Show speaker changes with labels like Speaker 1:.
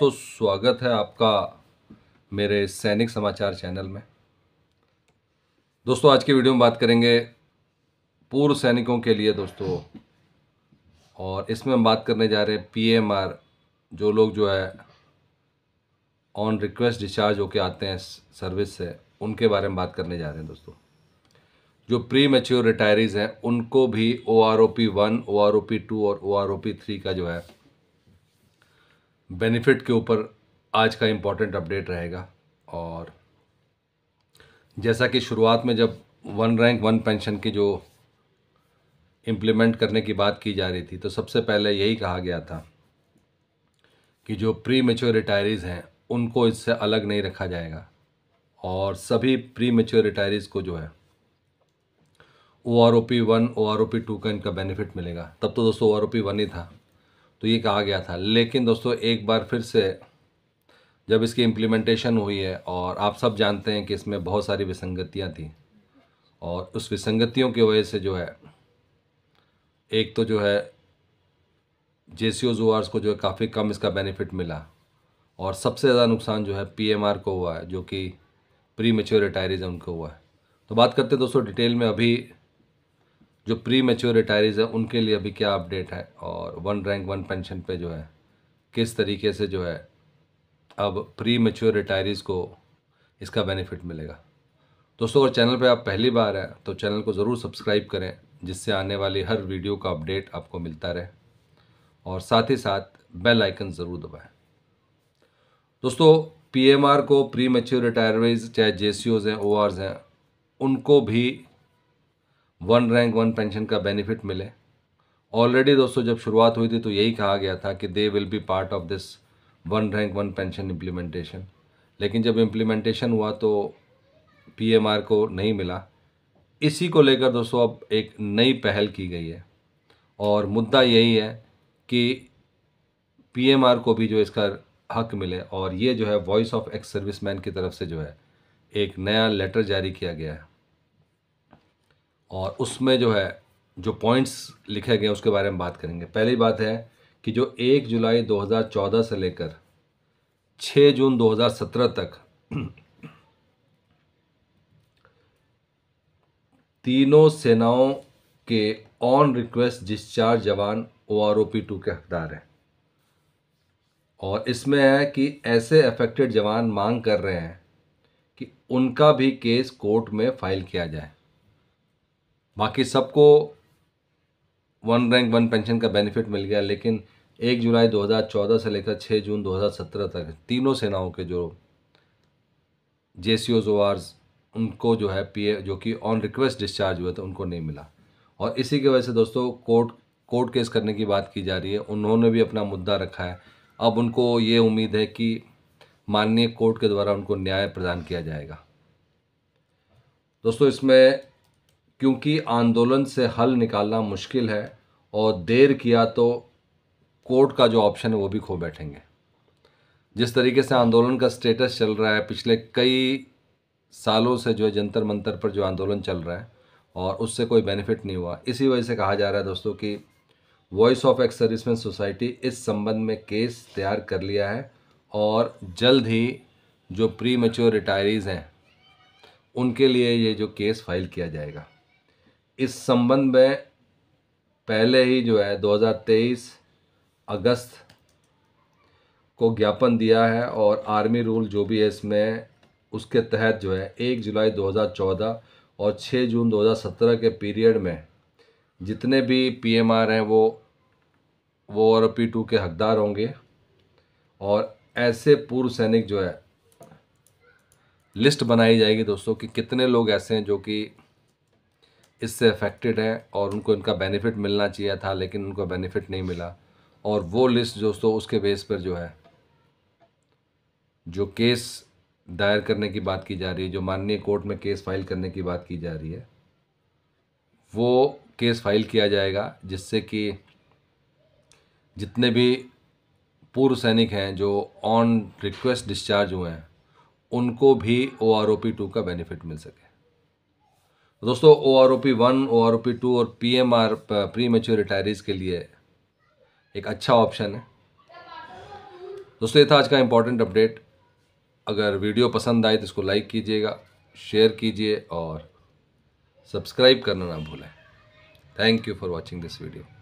Speaker 1: दोस्तों स्वागत है आपका मेरे सैनिक समाचार चैनल में दोस्तों आज की वीडियो में बात करेंगे पूर्व सैनिकों के लिए दोस्तों और इसमें हम बात करने जा रहे हैं पीएमआर जो लोग जो है ऑन रिक्वेस्ट डिस्चार्ज होके आते हैं सर्विस से उनके बारे में बात करने जा रहे हैं दोस्तों जो प्री मेच्योर रिटायरीज हैं उनको भी O R O P one O R O P two और O R O P three का जो है बेनिफिट के ऊपर आज का इम्पोर्टेंट अपडेट रहेगा और जैसा कि शुरुआत में जब वन रैंक वन पेंशन की जो इम्प्लीमेंट करने की बात की जा रही थी तो सबसे पहले यही कहा गया था कि जो प्री मेच्योर रिटायरीज़ हैं उनको इससे अलग नहीं रखा जाएगा और सभी प्री मेच्योर रिटायरीज़ को जो है O R O P one O R O P two का इनका बेनिफिट मिलेगा तब तो दोस्तों O R O P one ही था तो ये कहा गया था लेकिन दोस्तों एक बार फिर से जब इसकी इम्प्लीमेंटेशन हुई है और आप सब जानते हैं कि इसमें बहुत सारी विसंगतियाँ थी और उस विसंगतियों की वजह से जो है एक तो जो है जे सी को जो है काफ़ी कम इसका बेनिफिट मिला और सबसे ज़्यादा नुकसान जो है पी को हुआ है जो कि प्री मेच्योर रिटायरिज्म को हुआ है तो बात करते हैं दोस्तों डिटेल में अभी जो प्री मेच्योर रिटायरीज़ है उनके लिए अभी क्या अपडेट है और वन रैंक वन पेंशन पे जो है किस तरीके से जो है अब प्री मेच्योर रिटायरीज़ को इसका बेनिफिट मिलेगा दोस्तों अगर चैनल पे आप पहली बार हैं तो चैनल को ज़रूर सब्सक्राइब करें जिससे आने वाली हर वीडियो का अपडेट आपको मिलता रहे और साथ ही साथ बेल आइकन ज़रूर दबाएं दोस्तों पीएमआर को प्री मेच्योर रिटायरवेज चाहे जे हैं ओ हैं उनको भी वन रैंक वन पेंशन का बेनिफिट मिले ऑलरेडी दोस्तों जब शुरुआत हुई थी तो यही कहा गया था कि they will be part of this one rank one pension implementation लेकिन जब इम्प्लीमेंटेशन हुआ तो पीएमआर को नहीं मिला इसी को लेकर दोस्तों अब एक नई पहल की गई है और मुद्दा यही है कि पीएमआर को भी जो इसका हक मिले और ये जो है वॉइस ऑफ एक्स सर्विसमैन की तरफ से जो है एक नया लेटर जारी किया गया है और उसमें जो है जो पॉइंट्स लिखे गए उसके बारे में बात करेंगे पहली बात है कि जो एक जुलाई 2014 से लेकर 6 जून 2017 तक तीनों सेनाओं के ऑन रिक्वेस्ट डिस्चार्ज जवान O R O P two के हकदार हैं और इसमें है कि ऐसे अफेक्टेड जवान मांग कर रहे हैं कि उनका भी केस कोर्ट में फाइल किया जाए बाकी सबको वन रैंक वन पेंशन का बेनिफिट मिल गया लेकिन एक जुलाई 2014 से लेकर 6 जून 2017 तक तीनों सेनाओं के जो जे सी उनको जो है पी जो कि ऑन रिक्वेस्ट डिस्चार्ज हुए थे उनको नहीं मिला और इसी की वजह से दोस्तों कोर्ट कोर्ट केस करने की बात की जा रही है उन्होंने भी अपना मुद्दा रखा है अब उनको ये उम्मीद है कि माननीय कोर्ट के द्वारा उनको न्याय प्रदान किया जाएगा दोस्तों इसमें क्योंकि आंदोलन से हल निकालना मुश्किल है और देर किया तो कोर्ट का जो ऑप्शन है वो भी खो बैठेंगे जिस तरीके से आंदोलन का स्टेटस चल रहा है पिछले कई सालों से जो है जंतर मंतर पर जो आंदोलन चल रहा है और उससे कोई बेनिफिट नहीं हुआ इसी वजह से कहा जा रहा है दोस्तों कि voice of ex serviceman society इस संबंध में केस तैयार कर लिया है और जल्द ही जो प्री मेच्योर रिटायरीज़ हैं उनके लिए ये जो केस फाइल किया जाएगा इस संबंध में पहले ही जो है 2023 अगस्त को ज्ञापन दिया है और आर्मी रूल जो भी है इसमें उसके तहत जो है 1 जुलाई 2014 और 6 जून 2017 के पीरियड में जितने भी पीएमआर हैं वो वो और पी टू के हकदार होंगे और ऐसे पूर्व सैनिक जो है लिस्ट बनाई जाएगी दोस्तों कि कितने लोग ऐसे हैं जो कि इससे अफेक्टेड है और उनको इनका बेनिफिट मिलना चाहिए था लेकिन उनको बेनिफिट नहीं मिला और वो लिस्ट दोस्तों उसके बेस पर जो है जो केस दायर करने की बात की जा रही है जो माननीय कोर्ट में केस फाइल करने की बात की जा रही है वो केस फाइल किया जाएगा जिससे कि जितने भी पूर्व सैनिक हैं जो ऑन रिक्वेस्ट डिस्चार्ज हुए हैं उनको भी O R O P two का बेनिफिट मिल सके दोस्तों O R O P one O R O P two और P M R premature retirees के लिए एक अच्छा ऑप्शन है दोस्तों ये था आज का इम्पोर्टेंट अपडेट अगर वीडियो पसंद आए तो इसको लाइक कीजिएगा शेयर कीजिए और सब्सक्राइब करना ना भूलें thank you for watching this video